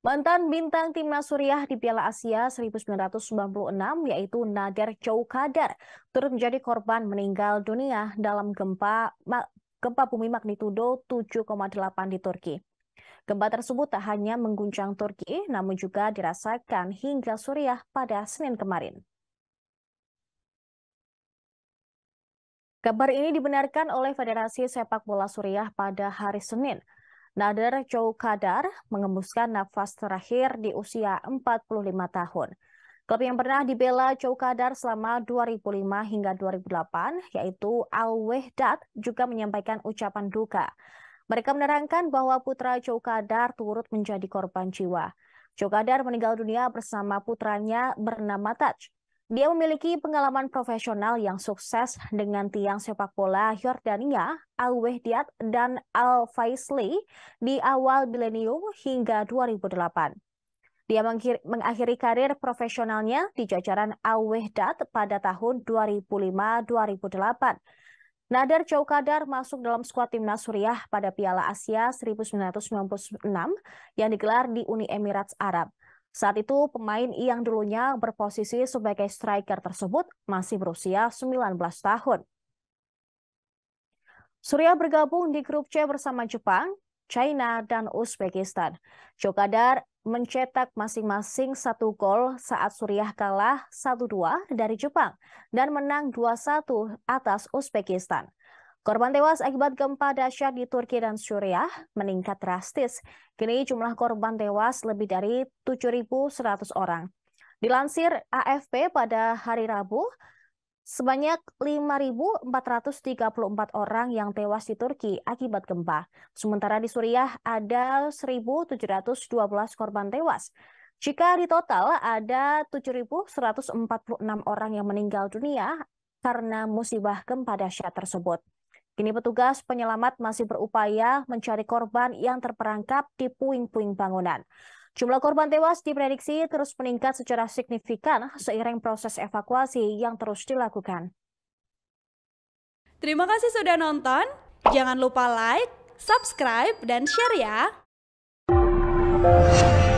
Mantan bintang timnas Suriah di Piala Asia 1996 yaitu Nader Chowkadar turut menjadi korban meninggal dunia dalam gempa gempa bumi magnitudo 7,8 di Turki. Gempa tersebut tak hanya mengguncang Turki, namun juga dirasakan hingga Suriah pada Senin kemarin. Kabar ini dibenarkan oleh Federasi Sepak Bola Suriah pada hari Senin. Nader Choukadar mengembuskan nafas terakhir di usia 45 tahun. Klub yang pernah dibela Joe Kadar selama 2005 hingga 2008, yaitu Al-Wehdat, juga menyampaikan ucapan duka. Mereka menerangkan bahwa putra Choukadar turut menjadi korban jiwa. Choukadar meninggal dunia bersama putranya bernama Taj. Dia memiliki pengalaman profesional yang sukses dengan tiang sepak bola Yordania, Al-Wehdiat, dan Al-Faisli di awal milenium hingga 2008. Dia mengakhiri karir profesionalnya di jajaran Al-Wehdat pada tahun 2005-2008. Nader Chowkadar masuk dalam skuad timnas Suriah pada Piala Asia 1996 yang digelar di Uni Emirat Arab. Saat itu, pemain yang dulunya berposisi sebagai striker tersebut masih berusia 19 tahun. Surya bergabung di grup C bersama Jepang, China, dan Uzbekistan. Jokadar mencetak masing-masing satu gol saat Surya kalah 1-2 dari Jepang dan menang 2-1 atas Uzbekistan. Korban tewas akibat gempa dahsyat di Turki dan Suriah meningkat drastis. Kini jumlah korban tewas lebih dari 7.100 orang. Dilansir AFP pada hari Rabu, sebanyak 5.434 orang yang tewas di Turki akibat gempa. Sementara di Suriah ada 1.712 korban tewas. Jika di total ada 7.146 orang yang meninggal dunia karena musibah gempa dahsyat tersebut. Kini petugas penyelamat masih berupaya mencari korban yang terperangkap di puing-puing bangunan. Jumlah korban tewas diprediksi terus meningkat secara signifikan seiring proses evakuasi yang terus dilakukan. Terima kasih sudah nonton. Jangan lupa like, subscribe, dan share ya.